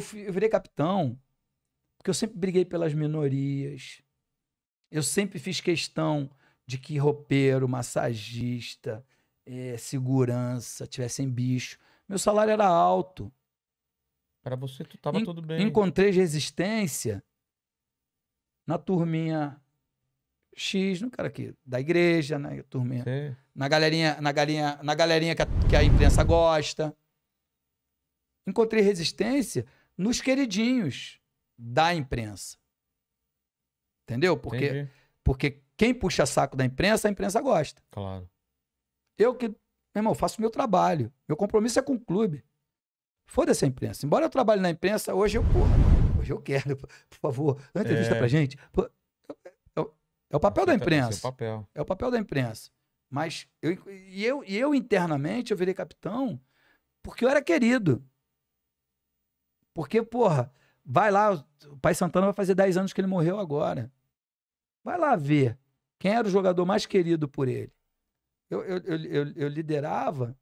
fui, eu virei capitão porque eu sempre briguei pelas minorias. Eu sempre fiz questão de que roupeiro, massagista, é, segurança tivessem bicho. Meu salário era alto. Para você, tu tava en tudo bem. Encontrei resistência na turminha X, no cara aqui, da igreja, né? Turminha. Na galerinha, na galerinha, na galerinha que a, que a imprensa gosta. Encontrei resistência nos queridinhos da imprensa. Entendeu? Porque, porque quem puxa saco da imprensa, a imprensa gosta. Claro. Eu que, meu irmão, faço meu trabalho. Meu compromisso é com o clube. Foda-se a imprensa. Embora eu trabalhe na imprensa, hoje eu, porra, hoje eu quero, por favor, dá entrevista é. pra gente. é, o, é, o papel da imprensa. É o papel. É o papel da imprensa. Mas eu, e, eu, e eu internamente, eu virei capitão porque eu era querido. Porque, porra, vai lá, o Pai Santana vai fazer 10 anos que ele morreu agora. Vai lá ver quem era o jogador mais querido por ele. Eu, eu, eu, eu, eu liderava,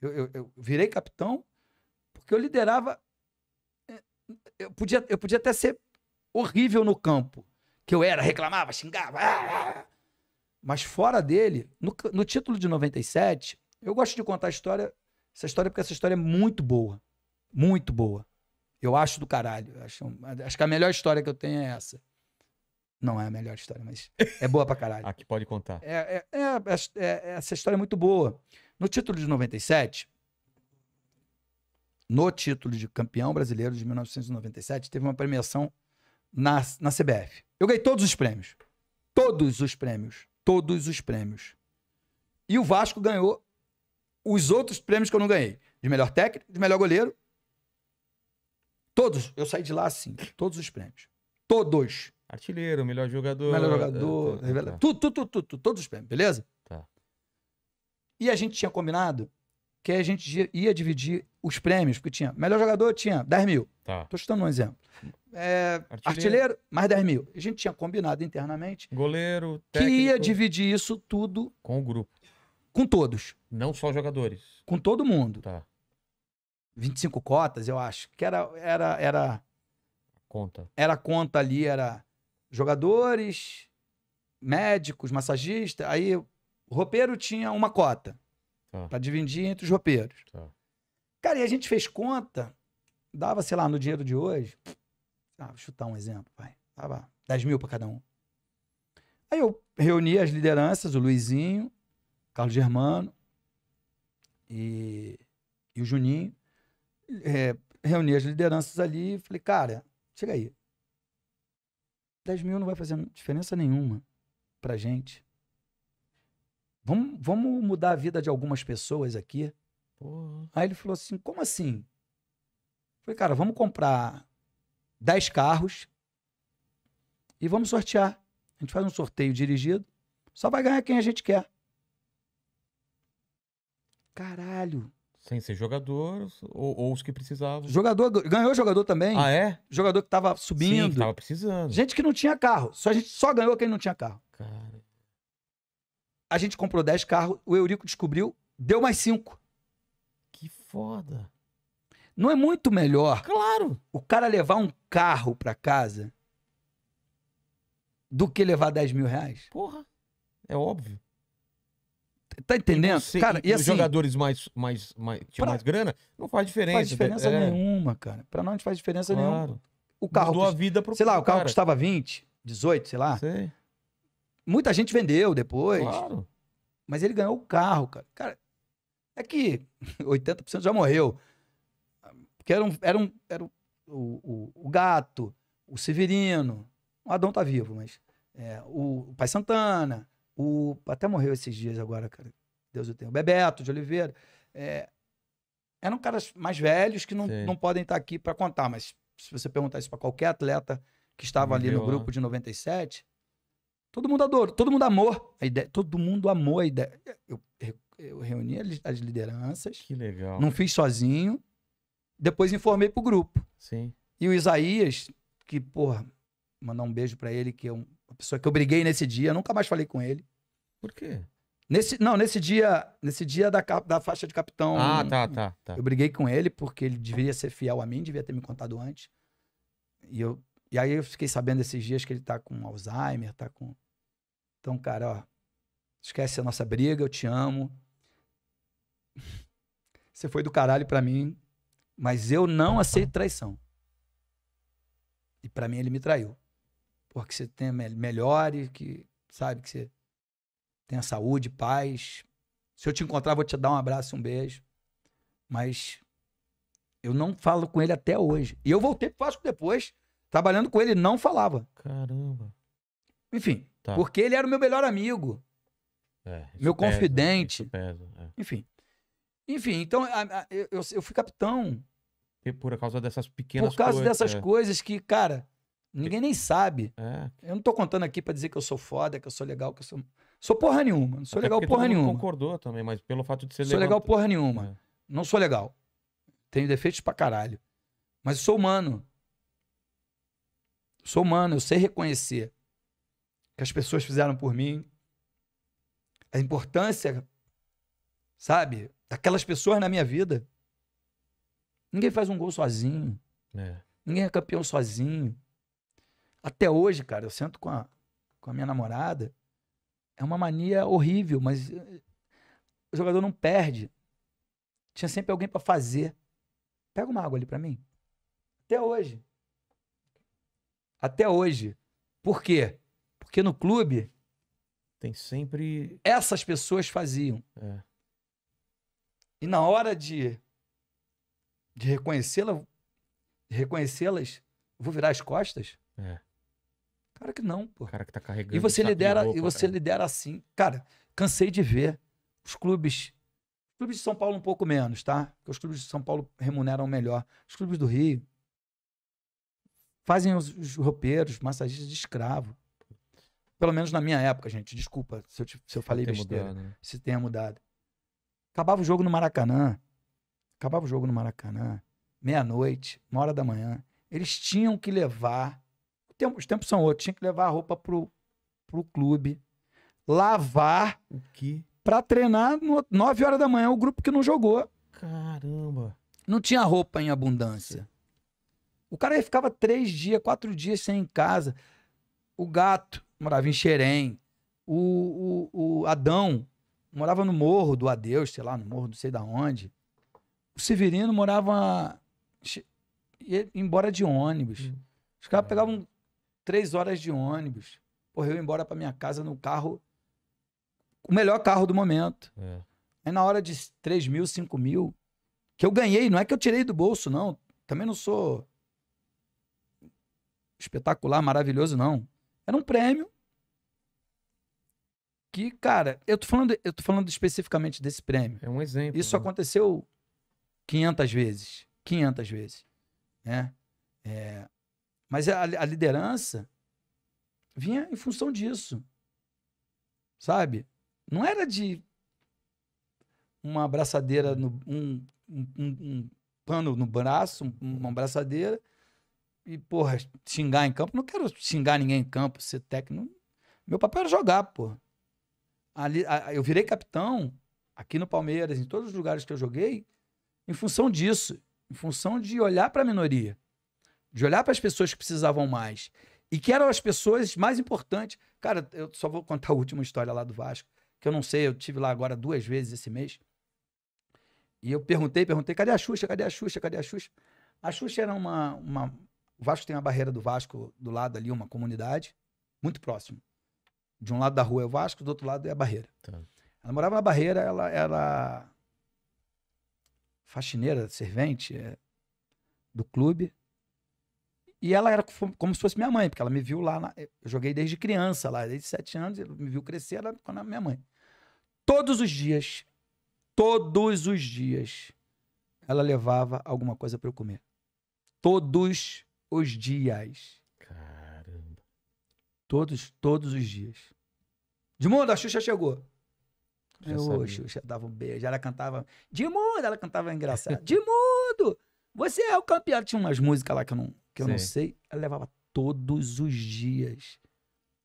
eu, eu, virei capitão, porque eu liderava. É, eu podia, eu podia até ser horrível no campo, que eu era, reclamava, xingava. Ah, ah, ah. Mas fora dele, no, no título de 97, eu gosto de contar a história, essa história, porque essa história é muito boa. Muito boa. Eu acho do caralho. Acho, acho que a melhor história que eu tenho é essa. Não é a melhor história, mas é boa pra caralho. ah, que pode contar. É, é, é, é, é, essa história é muito boa. No título de 97, no título de campeão brasileiro de 1997, teve uma premiação na, na CBF. Eu ganhei todos os prêmios. Todos os prêmios. Todos os prêmios. E o Vasco ganhou os outros prêmios que eu não ganhei. De melhor técnico, de melhor goleiro Todos. Eu saí de lá assim. Todos os prêmios. Todos. Artilheiro, melhor jogador. Melhor é, jogador. Tá, tá, revela... tá. Tudo, tudo, tudo, tudo, Todos os prêmios, beleza? Tá. E a gente tinha combinado que a gente ia dividir os prêmios, porque tinha melhor jogador, tinha 10 mil. Tá. Tô chutando um exemplo. É, artilheiro. artilheiro. mais 10 mil. A gente tinha combinado internamente. Goleiro, técnico. Que ia dividir isso tudo. Com o grupo. Com todos. Não só jogadores. Com todo mundo. Tá. 25 cotas, eu acho, que era era era conta. Era conta ali, era jogadores, médicos, massagistas, aí o ropeiro tinha uma cota tá. para dividir entre os ropeiros. Tá. Cara, e a gente fez conta, dava, sei lá, no dinheiro de hoje, ah, vou chutar um exemplo, vai, dava 10 mil para cada um. Aí eu reuni as lideranças, o Luizinho, Carlos Germano e, e o Juninho é, reuni as lideranças ali e falei, cara, chega aí. 10 mil não vai fazer diferença nenhuma pra gente. Vamos, vamos mudar a vida de algumas pessoas aqui. Porra. Aí ele falou assim: como assim? falei, cara, vamos comprar 10 carros e vamos sortear. A gente faz um sorteio dirigido, só vai ganhar quem a gente quer. Caralho. Sem ser jogador ou, ou os que precisavam. Jogador, ganhou jogador também. Ah, é? Jogador que tava subindo. Sim, que tava precisando. Gente que não tinha carro. Só, a gente só ganhou quem não tinha carro. Cara. A gente comprou 10 carros, o Eurico descobriu, deu mais 5. Que foda. Não é muito melhor? Claro. O cara levar um carro para casa do que levar 10 mil reais? Porra, é óbvio. Tá entendendo? Você, cara, e, e assim, os jogadores mais, mais, mais, tinham pra, mais grana, não faz diferença. Não faz diferença né? é. nenhuma, cara. Pra nós não faz diferença claro. nenhuma. O carro. Mudou a vida pro Sei lá, o carro cara. custava 20, 18, sei lá. Sei. Muita gente vendeu depois. Claro. Mas ele ganhou o carro, cara. Cara, é que 80% já morreu. Porque era, um, era, um, era o, o, o gato, o Severino. O Adão tá vivo, mas. É, o Pai Santana. O, até morreu esses dias agora, cara. Deus o tenha. O Bebeto de Oliveira. É, eram caras mais velhos que não, não podem estar tá aqui para contar, mas se você perguntar isso para qualquer atleta que estava ali no grupo é. de 97, todo mundo adorou, todo mundo amou a ideia, todo mundo amou a ideia. Eu, eu reuni as lideranças. Que legal. Não fiz sozinho. Depois informei pro grupo. Sim. E o Isaías, que, porra, mandar um beijo para ele, que é uma pessoa que eu briguei nesse dia, nunca mais falei com ele. Por quê? Nesse, não, nesse dia, nesse dia da, da faixa de capitão. Ah, tá, tá, tá. Eu briguei com ele porque ele deveria ser fiel a mim, devia ter me contado antes. E eu e aí eu fiquei sabendo esses dias que ele tá com Alzheimer, tá com Então, cara, ó, esquece a nossa briga, eu te amo. Você foi do caralho para mim, mas eu não aceito traição. E para mim ele me traiu. Porque você tem melhor e que sabe que você Tenha saúde, paz. Se eu te encontrar, vou te dar um abraço, um beijo. Mas eu não falo com ele até hoje. E eu voltei pro Vasco depois, trabalhando com ele, não falava. Caramba. Enfim, tá. porque ele era o meu melhor amigo. É, meu pesa, confidente. Pesa, é. Enfim. Enfim, então a, a, eu, eu fui capitão. E por causa dessas pequenas coisas. Por causa coisas, dessas é. coisas que, cara, ninguém nem sabe. É. Eu não tô contando aqui para dizer que eu sou foda, que eu sou legal, que eu sou. Sou porra nenhuma, não sou Até legal porra nenhuma. concordou também, mas pelo fato de ser legal. Sou legal porra nenhuma. É. Não sou legal. Tenho defeitos pra caralho. Mas sou humano. Sou humano, eu sei reconhecer que as pessoas fizeram por mim. A importância, sabe, daquelas pessoas na minha vida. Ninguém faz um gol sozinho. É. Ninguém é campeão sozinho. Até hoje, cara, eu sento com a, com a minha namorada é uma mania horrível, mas eh, o jogador não perde. Tinha sempre alguém para fazer. Pega uma água ali para mim. Até hoje. Até hoje. Por quê? Porque no clube. Tem sempre. Essas pessoas faziam. É. E na hora de, de reconhecê-la, reconhecê-las, vou virar as costas. É. Cara que não, pô. O cara que tá carregando. E você lidera, e você lidera assim. Cara, cansei de ver os clubes. Os clubes de São Paulo um pouco menos, tá? Porque os clubes de São Paulo remuneram melhor. Os clubes do Rio fazem os, os roupeiros, massagistas de escravo. Pelo menos na minha época, gente. Desculpa se eu, se eu falei besteira. Mudado, né? Se tenha mudado. Acabava o jogo no Maracanã. Acabava o jogo no Maracanã. Meia-noite, uma hora da manhã. Eles tinham que levar tempo, os tempos são outros. Tinha que levar a roupa pro, pro clube, lavar. O Pra treinar no, 9 horas da manhã o grupo que não jogou. Caramba. Não tinha roupa em abundância. O cara aí ficava três dias, quatro dias sem ir em casa. O gato morava em Xerém. O, o, o Adão morava no Morro do Adeus, sei lá, no Morro não sei da onde. O Severino morava ia embora de ônibus. Hum. Os caras pegavam três horas de ônibus. Porra, eu ia embora pra minha casa no carro, o melhor carro do momento. É. Aí na hora de 3 mil, 5 mil, que eu ganhei, não é que eu tirei do bolso, não. Também não sou espetacular, maravilhoso, não. Era um prêmio que, cara, eu tô falando, eu tô falando especificamente desse prêmio. É um exemplo. Isso né? aconteceu 500 vezes. 500 vezes. Né? É, mas a, a liderança vinha em função disso. Sabe? Não era de uma abraçadeira, no, um, um, um, pano no braço, um, uma abraçadeira, e, porra, xingar em campo. Não quero xingar ninguém em campo, ser técnico. Meu papel era jogar, porra. Ali, a, eu virei capitão aqui no Palmeiras, em todos os lugares que eu joguei, em função disso, em função de olhar para a minoria de olhar para as pessoas que precisavam mais e que eram as pessoas mais importantes. Cara, eu só vou contar a última história lá do Vasco, que eu não sei, eu tive lá agora duas vezes esse mês. E eu perguntei, perguntei, cadê a Xuxa? Cadê a Xuxa? Cadê a Xuxa? A Xuxa era uma, uma. O Vasco tem a barreira do Vasco do lado ali, uma comunidade, muito próximo. De um lado da rua é o Vasco, do outro lado é a barreira. Tá. Ela morava na barreira, ela era faxineira, servente é, do clube. E ela era como se fosse minha mãe, porque ela me viu lá. Na... Eh, eu joguei desde criança lá, desde sete anos, ela me viu crescer, ela quando minha mãe. Todos os dias, todos os dias, ela levava alguma coisa para eu comer. Todos os dias. Caramba. Todos, todos os dias. Dimundo, a Xuxa chegou. eu, a Xuxa, dava um beijo. Ela cantava. Dimundo, ela cantava engraçado. Dimundo, você é o campeão. Tinha umas músicas lá que eu não que eu Sim. não sei, ela levava todos os dias.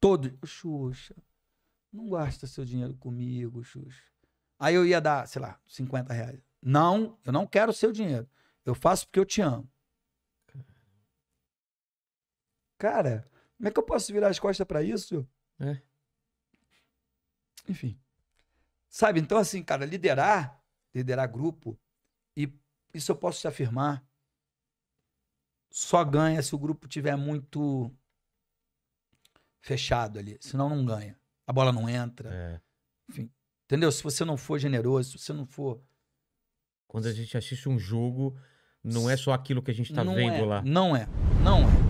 Todos. Xuxa, não gasta seu dinheiro comigo, Xuxa. Aí eu ia dar, sei lá, 50 reais. Não, eu não quero seu dinheiro. Eu faço porque eu te amo. Cara, como é que eu posso virar as costas para isso? É. Enfim. Sabe, então assim, cara, liderar, liderar grupo, e isso eu posso te afirmar, só ganha se o grupo tiver muito fechado ali. Senão não ganha. A bola não entra. É. Enfim, entendeu? Se você não for generoso, se você não for. Quando a gente assiste um jogo, não é só aquilo que a gente tá não vendo é, lá. Não é. Não é.